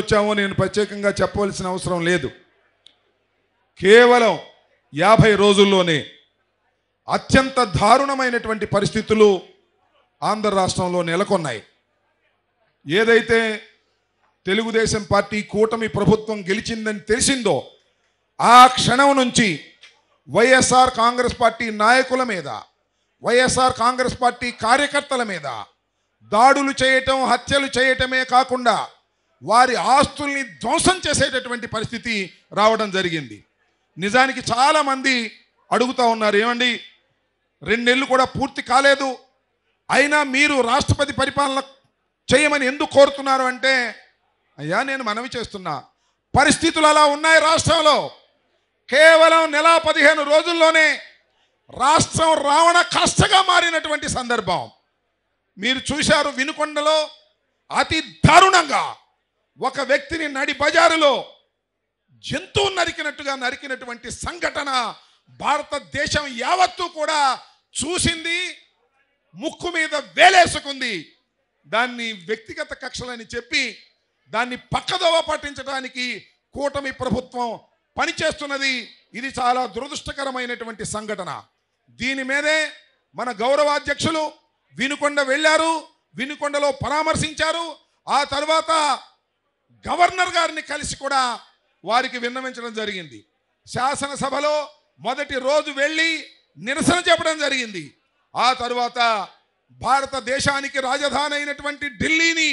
తీసుకొచ్చామో నేను ప్రత్యేకంగా చెప్పవలసిన అవసరం లేదు కేవలం యాభై రోజుల్లోనే అత్యంత దారుణమైనటువంటి పరిస్థితులు ఆంధ్ర రాష్ట్రంలో నెలకొన్నాయి ఏదైతే తెలుగుదేశం పార్టీ కూటమి ప్రభుత్వం గెలిచిందని తెలిసిందో ఆ క్షణం నుంచి వైఎస్ఆర్ కాంగ్రెస్ పార్టీ నాయకుల మీద వైఎస్ఆర్ కాంగ్రెస్ పార్టీ కార్యకర్తల మీద దాడులు చేయటం హత్యలు చేయటమే కాకుండా వారి ఆస్తుల్ని ధ్వంసం చేసేటటువంటి పరిస్థితి రావడం జరిగింది నిజానికి చాలామంది అడుగుతూ ఉన్నారు ఏమండి రెండేళ్ళు కూడా పూర్తి కాలేదు అయినా మీరు రాష్ట్రపతి పరిపాలన చేయమని ఎందుకు కోరుతున్నారు అంటే అయ్యా నేను మనవి చేస్తున్నా పరిస్థితులు అలా ఉన్నాయి రాష్ట్రంలో కేవలం నెల పదిహేను రోజుల్లోనే రాష్ట్రం రావణ కష్టగా మారినటువంటి సందర్భం మీరు చూశారు వినుకొండలో అతి దారుణంగా ఒక వ్యక్తిని నడి బజారులో జంతువు నరికినట్టుగా నరికినటువంటి సంఘటన భారతదేశం యావత్తు కూడా చూసింది ముక్కు మీద వేలేసుకుంది దాన్ని వ్యక్తిగత కక్షలని చెప్పి దాన్ని పక్కదోవ పట్టించడానికి కూటమి ప్రభుత్వం పనిచేస్తున్నది ఇది చాలా దురదృష్టకరమైనటువంటి సంఘటన దీని మీదే మన గౌరవాధ్యక్షులు వినుకొండ వెళ్ళారు వినుకొండలో పరామర్శించారు ఆ తర్వాత గవర్నర్ గారిని కలిసి కూడా వారికి విన్నవించడం జరిగింది శాసనసభలో మొదటి రోజు వెళ్ళి నిరసన చెప్పడం జరిగింది ఆ తరువాత భారతదేశానికి రాజధాని అయినటువంటి ఢిల్లీని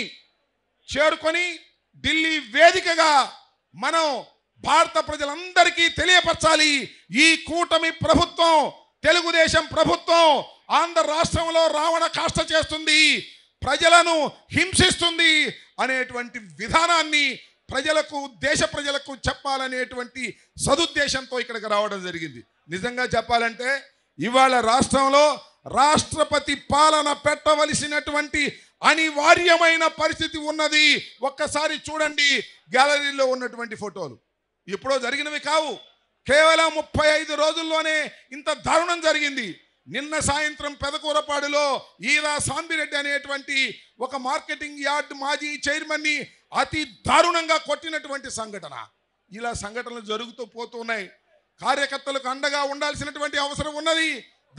చేరుకొని ఢిల్లీ వేదికగా మనం భారత ప్రజలందరికీ తెలియపరచాలి ఈ కూటమి ప్రభుత్వం తెలుగుదేశం ప్రభుత్వం ఆంధ్ర రాష్ట్రంలో రావణ కాష్ట చేస్తుంది ప్రజలను హింసిస్తుంది అనేటువంటి విధానాన్ని ప్రజలకు దేశ ప్రజలకు చెప్పాలనేటువంటి సదుద్దేశంతో ఇక్కడికి రావడం జరిగింది నిజంగా చెప్పాలంటే ఇవాళ రాష్ట్రంలో రాష్ట్రపతి పాలన పెట్టవలసినటువంటి అనివార్యమైన పరిస్థితి ఉన్నది ఒక్కసారి చూడండి గ్యాలరీలో ఉన్నటువంటి ఫోటోలు ఎప్పుడో జరిగినవి కావు కేవలం ముప్పై ఐదు రోజుల్లోనే ఇంత దారుణం జరిగింది నిన్న సాయంత్రం పెదకూరపాడులో ఈరా సాంబిరెడ్డి అనేటువంటి ఒక మార్కెటింగ్ యార్డ్ మాజీ చైర్మన్ని అతి దారుణంగా కొట్టినటువంటి సంఘటన ఇలా సంఘటనలు జరుగుతూ పోతున్నాయి కార్యకర్తలకు అండగా ఉండాల్సినటువంటి అవసరం ఉన్నది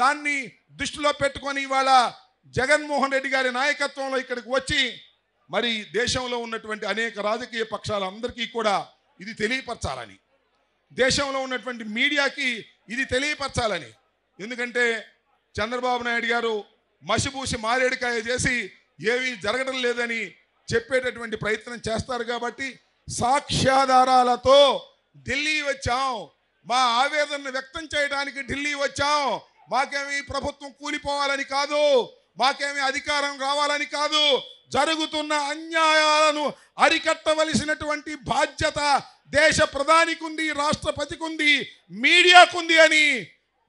దాన్ని దృష్టిలో పెట్టుకొని ఇవాళ జగన్మోహన్ రెడ్డి గారి నాయకత్వంలో ఇక్కడికి వచ్చి మరి దేశంలో ఉన్నటువంటి అనేక రాజకీయ పక్షాలందరికీ కూడా ఇది తెలియపరచాలని దేశంలో ఉన్నటువంటి మీడియాకి ఇది తెలియపరచాలని ఎందుకంటే చంద్రబాబు నాయుడు గారు మసిపూసి మారేడుకాయ చేసి ఏమీ జరగడం లేదని చెప్పేటటువంటి ప్రయత్నం చేస్తారు కాబట్టి సాక్ష్యాధారాలతో ఢిల్లీ వచ్చాం మా ఆవేదనను వ్యక్తం చేయడానికి ఢిల్లీ వచ్చాం మాకేమి ప్రభుత్వం కూలిపోవాలని కాదు మాకేమి అధికారం రావాలని కాదు జరుగుతున్న అన్యాయాలను అరికట్టవలసినటువంటి బాధ్యత దేశ ప్రధానికి ఉంది రాష్ట్రపతికి ఉంది మీడియాకుంది అని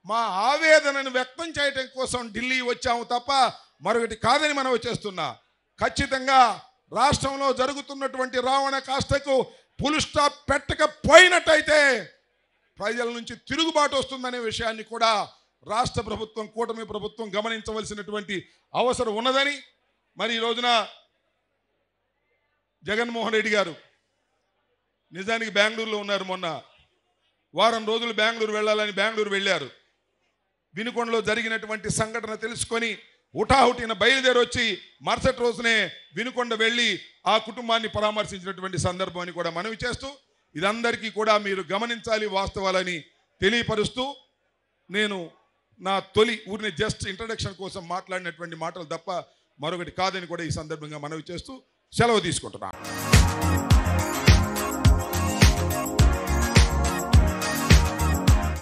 మా ఆవేదనను వ్యక్తం చేయటం కోసం ఢిల్లీ వచ్చాము తప్ప మరొకటి కాదని మనం చేస్తున్నా ఖచ్చితంగా రాష్ట్రంలో జరుగుతున్నటువంటి రావణ కాష్టకు ఫుల్ స్టాప్ పెట్టకపోయినట్టయితే ప్రజల నుంచి తిరుగుబాటు వస్తుందనే విషయాన్ని కూడా రాష్ట్ర ప్రభుత్వం కూటమి ప్రభుత్వం గమనించవలసినటువంటి అవసరం ఉన్నదని మరి ఈ రోజున జగన్మోహన్ రెడ్డి గారు నిజానికి బెంగళూరులో ఉన్నారు మొన్న వారం రోజులు బెంగళూరు వెళ్ళాలని బెంగళూరు వెళ్ళారు వినుకొండలో జరిగినటువంటి సంఘటన తెలుసుకొని ఉటాహుటిన బయలుదేరి వచ్చి మరుసటి రోజునే వినుకొండ వెళ్ళి ఆ కుటుంబాన్ని పరామర్శించినటువంటి సందర్భాన్ని కూడా మనవి చేస్తూ ఇదందరికీ కూడా మీరు గమనించాలి వాస్తవాలని తెలియపరుస్తూ నేను నా తొలి ఊరిని జస్ట్ ఇంట్రడక్షన్ కోసం మాట్లాడినటువంటి మాటలు తప్ప మరొకటి కాదని కూడా ఈ సందర్భంగా మనవి చేస్తూ సెలవు తీసుకుంటున్నాను